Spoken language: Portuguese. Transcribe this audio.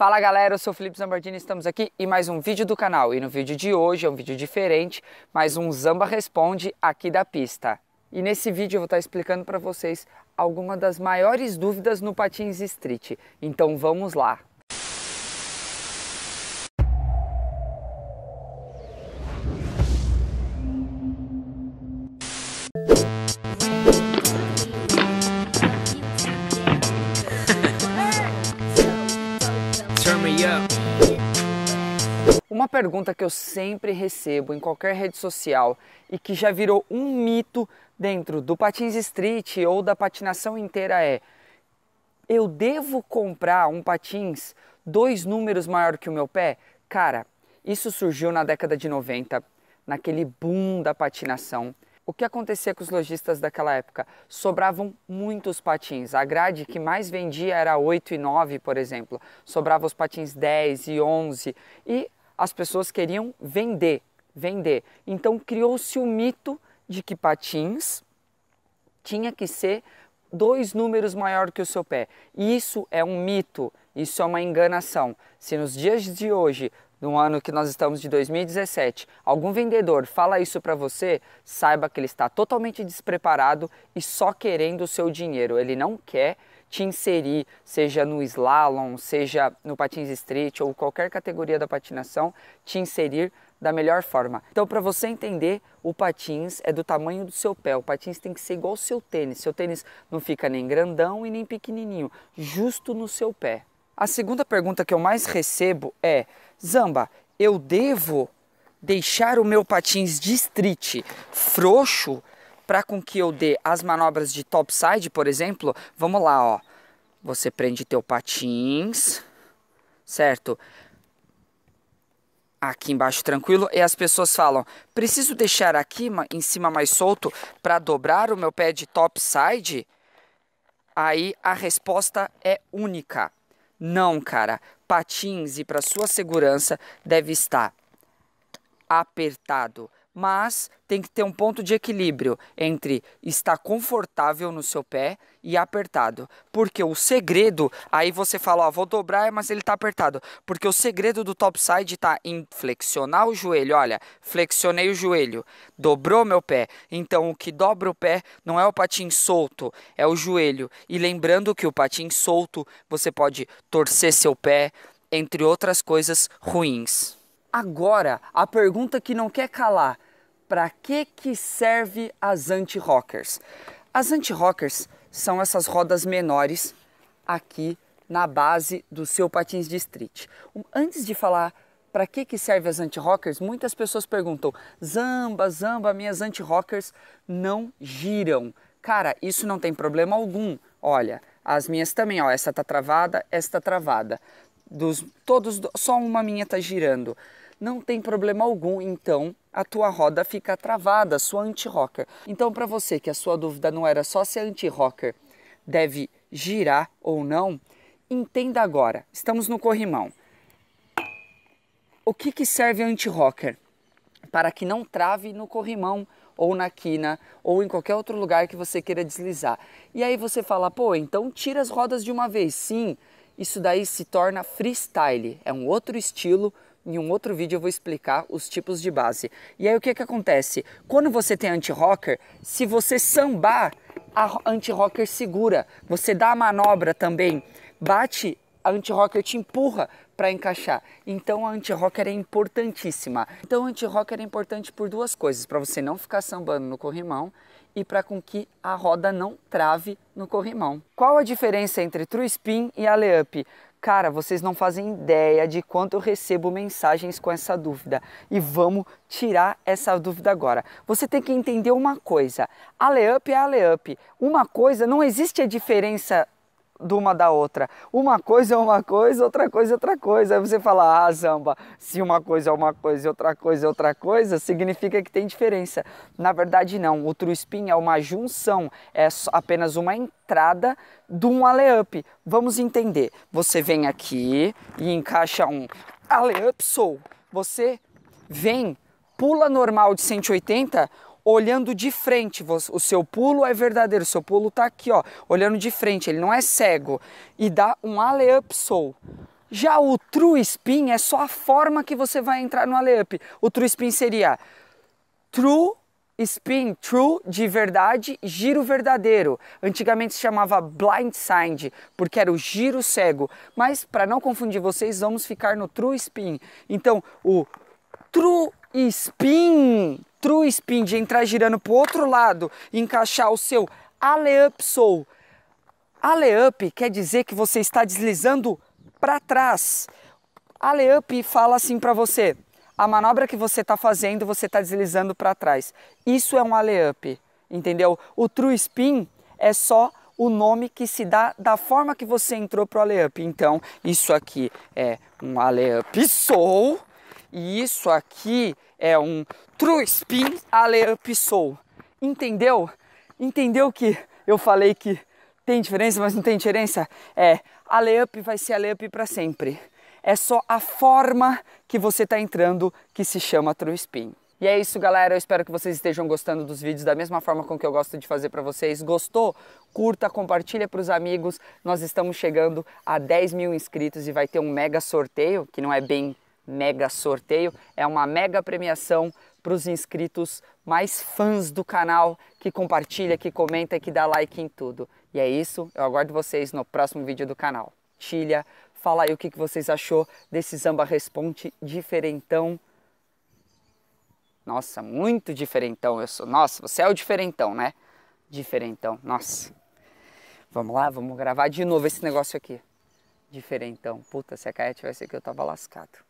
Fala galera, eu sou Felipe Zambardini, estamos aqui em mais um vídeo do canal. E no vídeo de hoje é um vídeo diferente, mais um Zamba Responde aqui da pista. E nesse vídeo eu vou estar explicando para vocês algumas das maiores dúvidas no Patins Street. Então vamos lá! Uma pergunta que eu sempre recebo em qualquer rede social e que já virou um mito dentro do patins street ou da patinação inteira é: eu devo comprar um patins dois números maior que o meu pé? Cara, isso surgiu na década de 90, naquele boom da patinação. O que acontecia com os lojistas daquela época? Sobravam muitos patins. A grade que mais vendia era 8 e 9, por exemplo. Sobravam os patins 10 e 11. E as pessoas queriam vender, vender. Então criou-se o mito de que patins tinha que ser dois números maior que o seu pé. Isso é um mito, isso é uma enganação. Se nos dias de hoje, no ano que nós estamos de 2017, algum vendedor fala isso para você, saiba que ele está totalmente despreparado e só querendo o seu dinheiro. Ele não quer te inserir, seja no slalom, seja no patins street ou qualquer categoria da patinação, te inserir da melhor forma. Então, para você entender, o patins é do tamanho do seu pé. O patins tem que ser igual ao seu tênis. Seu tênis não fica nem grandão e nem pequenininho, justo no seu pé. A segunda pergunta que eu mais recebo é: Zamba, eu devo deixar o meu patins de street frouxo para com que eu dê as manobras de topside, por exemplo, vamos lá, ó. Você prende teu patins, certo? Aqui embaixo tranquilo e as pessoas falam: "Preciso deixar aqui em cima mais solto para dobrar o meu pé de topside?" Aí a resposta é única. Não, cara. Patins e para sua segurança deve estar apertado, mas tem que ter um ponto de equilíbrio entre estar confortável no seu pé e apertado. Porque o segredo, aí você fala, ó, vou dobrar, mas ele tá apertado. Porque o segredo do topside tá em flexionar o joelho. Olha, flexionei o joelho, dobrou meu pé. Então o que dobra o pé não é o patim solto, é o joelho. E lembrando que o patim solto, você pode torcer seu pé, entre outras coisas ruins. Agora, a pergunta que não quer calar: para que que serve as anti-rockers? As anti-rockers são essas rodas menores aqui na base do seu patins de street. Antes de falar para que que serve as anti-rockers, muitas pessoas perguntam: "Zamba, zamba, minhas anti-rockers não giram". Cara, isso não tem problema algum. Olha, as minhas também, ó, essa tá travada, esta tá travada. Dos todos, só uma minha tá girando não tem problema algum, então a tua roda fica travada, a sua anti-rocker. Então, para você que a sua dúvida não era só se a anti-rocker deve girar ou não, entenda agora. Estamos no corrimão. O que, que serve a anti-rocker? Para que não trave no corrimão ou na quina ou em qualquer outro lugar que você queira deslizar. E aí você fala, pô, então tira as rodas de uma vez. Sim, isso daí se torna freestyle, é um outro estilo em um outro vídeo eu vou explicar os tipos de base. E aí o que, que acontece? Quando você tem anti-rocker, se você sambar, a anti-rocker segura. Você dá a manobra também, bate, a anti-rocker te empurra para encaixar. Então a anti-rocker é importantíssima. Então a anti-rocker é importante por duas coisas, para você não ficar sambando no corrimão e para com que a roda não trave no corrimão. Qual a diferença entre true spin e alley up? Cara, vocês não fazem ideia de quanto eu recebo mensagens com essa dúvida e vamos tirar essa dúvida agora. Você tem que entender uma coisa: a layup é a layup. Uma coisa, não existe a diferença de uma da outra. Uma coisa é uma coisa, outra coisa é outra coisa. Aí você fala, ah, Zamba, se uma coisa é uma coisa e outra coisa é outra coisa, significa que tem diferença. Na verdade, não. O true spin é uma junção, é apenas uma entrada de um alley-up. Vamos entender. Você vem aqui e encaixa um alley-up soul. Você vem, pula normal de 180 olhando de frente. O seu pulo é verdadeiro, o seu pulo está aqui, ó, olhando de frente, ele não é cego. E dá um alley-up soul. Já o true spin é só a forma que você vai entrar no alley-up. O true spin seria true spin, true de verdade, giro verdadeiro. Antigamente se chamava blind side porque era o giro cego. Mas para não confundir vocês, vamos ficar no true spin. Então, o true spin true spin, de entrar girando para o outro lado e encaixar o seu alley-up soul. Alley-up quer dizer que você está deslizando para trás. Alley-up fala assim para você, a manobra que você está fazendo, você está deslizando para trás. Isso é um alley-up, entendeu? O true spin é só o nome que se dá da forma que você entrou para o alley-up. Então, isso aqui é um alley-up soul e isso aqui é um true spin ale soul, Entendeu? Entendeu que eu falei que tem diferença, mas não tem diferença? É, a layup vai ser a layup para sempre. É só a forma que você está entrando que se chama true spin. E é isso, galera. Eu espero que vocês estejam gostando dos vídeos da mesma forma com que eu gosto de fazer para vocês. Gostou? Curta, compartilha para os amigos. Nós estamos chegando a 10 mil inscritos e vai ter um mega sorteio, que não é bem mega sorteio, é uma mega premiação para os inscritos mais fãs do canal, que compartilha, que comenta e que dá like em tudo. E é isso, eu aguardo vocês no próximo vídeo do canal. Tilha, fala aí o que vocês achou desse Zamba Responde diferentão. Nossa, muito diferentão eu sou. Nossa, você é o diferentão, né? Diferentão, nossa. Vamos lá, vamos gravar de novo esse negócio aqui. Diferentão. Puta, se a Caia tivesse aqui eu tava lascado.